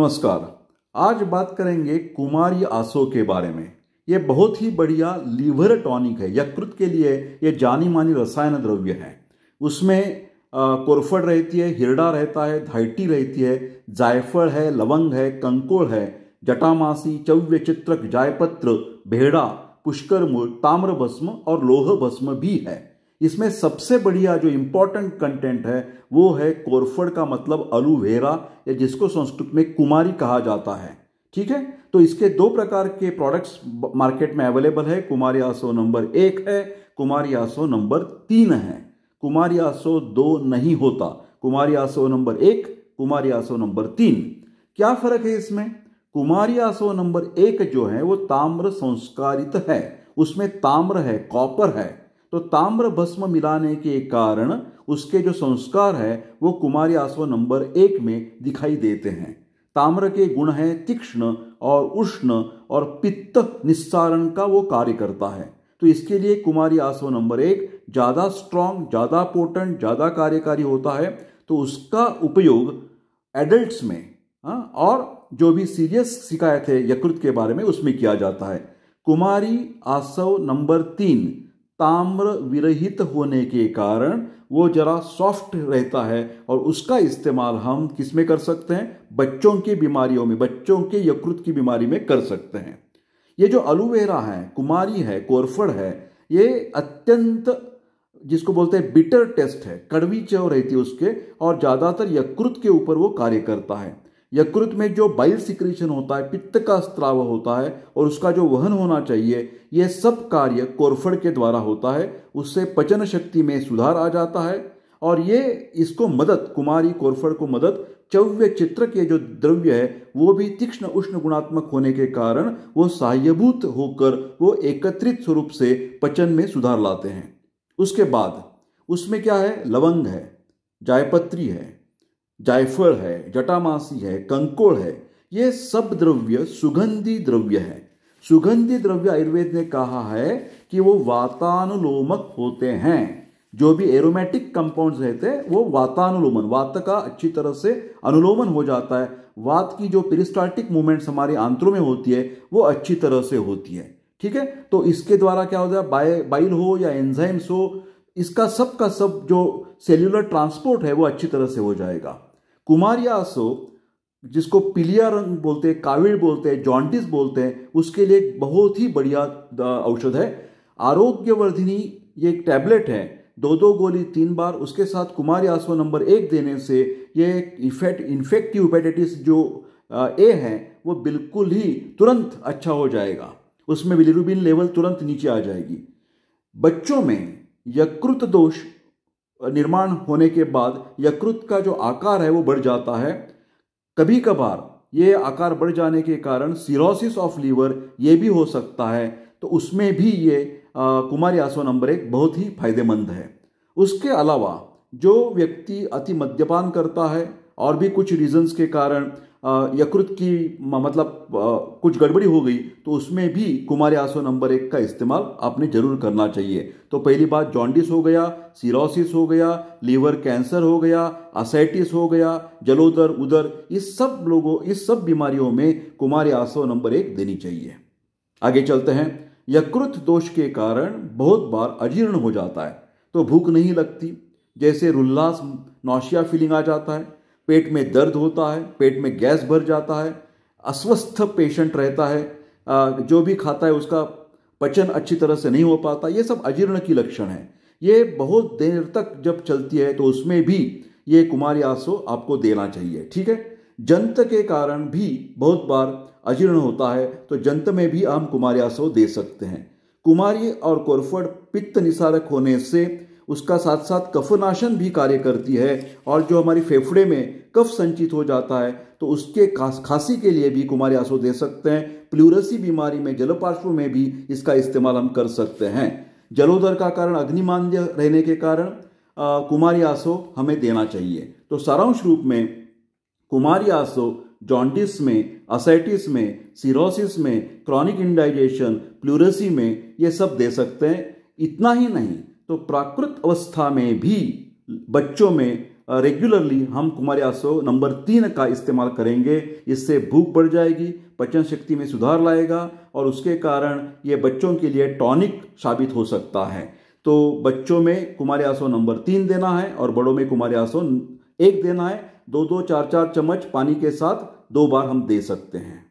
नमस्कार आज बात करेंगे कुमारी आंसू के बारे में ये बहुत ही बढ़िया लीवर टॉनिक है यकृत के लिए ये जानी मानी रसायन द्रव्य है उसमें कोरफड़ रहती है हिरडा रहता है धाइटी रहती है जायफल है लवंग है कंकोड़ है जटामासी चव्य चित्रक जायपत्र भेड़ा पुष्कर मूल ताम्र भस्म और लोह भस्म भी है इसमें सबसे बढ़िया जो इंपॉर्टेंट कंटेंट है वो है कोरफड़ का मतलब अलूवेरा या जिसको संस्कृत में कुमारी कहा जाता है ठीक है तो इसके दो प्रकार के प्रोडक्ट्स मार्केट में अवेलेबल है कुमारी आसो नंबर एक है कुमारी आसो नंबर तीन है कुमारी आसो दो नहीं होता कुमारी आसो नंबर एक कुमारी आसो नंबर तीन क्या फर्क है इसमें कुमारी आसो नंबर एक जो है वो ताम्र संस्कारित है उसमें ताम्र है कॉपर है तो ताम्र भस्म मिलाने के कारण उसके जो संस्कार है वो कुमारी आसव नंबर एक में दिखाई देते हैं ताम्र के गुण हैं तीक्ष्ण और उष्ण और पित्त निस्सारण का वो कार्य करता है तो इसके लिए कुमारी आसव नंबर एक ज़्यादा स्ट्रांग ज़्यादा पोर्टेंट ज़्यादा कार्यकारी होता है तो उसका उपयोग एडल्ट्स में हाँ और जो भी सीरियस शिकायत है यकृत के बारे में उसमें किया जाता है कुमारी आसव नंबर तीन ताम्र विरहित होने के कारण वो ज़रा सॉफ्ट रहता है और उसका इस्तेमाल हम किस में कर सकते हैं बच्चों की बीमारियों में बच्चों के यकृत की बीमारी में कर सकते हैं ये जो अलोवेरा है कुमारी है कोरफड़ है ये अत्यंत जिसको बोलते हैं बिटर टेस्ट है कड़वी चव रहती है उसके और ज़्यादातर यकृत के ऊपर वो कार्य करता है यकृत में जो बाइल सिक्रेशन होता है पित्त का स्त्राव होता है और उसका जो वहन होना चाहिए यह सब कार्य कोरफड़ के द्वारा होता है उससे पचन शक्ति में सुधार आ जाता है और ये इसको मदद कुमारी कोरफड़ को मदद चव्य चित्र के जो द्रव्य है वो भी तीक्ष्ण उष्ण गुणात्मक होने के कारण वो सहायभूत होकर वो एकत्रित स्वरूप से पचन में सुधार लाते हैं उसके बाद उसमें क्या है लवंग है जायपत्री है जायफल है जटामासी है कंकोड़ है ये सब द्रव्य सुगंधी द्रव्य है सुगंधी द्रव्य आयुर्वेद ने कहा है कि वो वातानुलोमक होते हैं जो भी एरोमेटिक कंपाउंड्स रहते हैं वो वातानुलोमन वात का अच्छी तरह से अनुलोमन हो जाता है वात की जो पेरिस्टाल्टिक मूवमेंट्स हमारे आंतरों में होती है वो अच्छी तरह से होती है ठीक है तो इसके द्वारा क्या होता है बाय बाइल हो या एंजाइम्स हो इसका सब का सब जो सेल्युलर ट्रांसपोर्ट है वो अच्छी तरह से हो जाएगा कुमारिया अशोक जिसको पीलिया रंग बोलते हैं काविड़ बोलते हैं जॉन्टिस बोलते हैं उसके लिए बहुत ही बढ़िया औषध है आरोग्यवर्धिनी ये एक टैबलेट है दो दो गोली तीन बार उसके साथ कुमार आसवा नंबर एक देने से ये इफेक्ट इन्फेक्टिव हेपेटाइटिस जो ए है वो बिल्कुल ही तुरंत अच्छा हो जाएगा उसमें बिलिरुबिन लेवल तुरंत नीचे आ जाएगी बच्चों में यकृत दोष निर्माण होने के बाद यकृत का जो आकार है वो बढ़ जाता है कभी कभार ये आकार बढ़ जाने के कारण सिरोसिस ऑफ लीवर ये भी हो सकता है तो उसमें भी ये कुमारी आसो नंबर एक बहुत ही फायदेमंद है उसके अलावा जो व्यक्ति अति मद्यपान करता है और भी कुछ रीजंस के कारण यकृत की मतलब कुछ गड़बड़ी हो गई तो उसमें भी कुमारी आसो नंबर एक का इस्तेमाल आपने जरूर करना चाहिए तो पहली बात जॉन्डिस हो गया सीरोसिस हो गया लीवर कैंसर हो गया असाइटिस हो गया जलोदर उदर इस सब लोगों इस सब बीमारियों में कुमारी आसो नंबर एक देनी चाहिए आगे चलते हैं यकृत दोष के कारण बहुत बार अजीर्ण हो जाता है तो भूख नहीं लगती जैसे रुल्लास नौशिया फीलिंग आ जाता है पेट में दर्द होता है पेट में गैस भर जाता है अस्वस्थ पेशेंट रहता है जो भी खाता है उसका पचन अच्छी तरह से नहीं हो पाता ये सब अजीर्ण की लक्षण है ये बहुत देर तक जब चलती है तो उसमें भी ये कुमारी आंसू आपको देना चाहिए ठीक है जंत के कारण भी बहुत बार अजीर्ण होता है तो जंत में भी हम कुमारी आंसू दे सकते हैं कुमारी और कोरफड़ पित्त निसारक होने से उसका साथ साथ कफनाशन भी कार्य करती है और जो हमारी फेफड़े में कफ संचित हो जाता है तो उसके खांसी के लिए भी कुमारी आंसू दे सकते हैं प्लूरसी बीमारी में जलपार्श्व में भी इसका इस्तेमाल हम कर सकते हैं जलोदर का कारण अग्निमान्य रहने के कारण कुमारी आंसू हमें देना चाहिए तो सारांश रूप में कुमारी आंसू जॉन्डिस में असाइटिस में सीरोसिस में क्रॉनिक इंडाइजेशन प्लूरसी में ये सब दे सकते हैं इतना ही नहीं तो प्राकृत अवस्था में भी बच्चों में रेगुलरली हम कुमारी आसो नंबर तीन का इस्तेमाल करेंगे इससे भूख बढ़ जाएगी पचन शक्ति में सुधार लाएगा और उसके कारण ये बच्चों के लिए टॉनिक साबित हो सकता है तो बच्चों में कुमारी आसो नंबर तीन देना है और बड़ों में कुमारी आसो एक देना है दो दो चार चार चम्मच पानी के साथ दो बार हम दे सकते हैं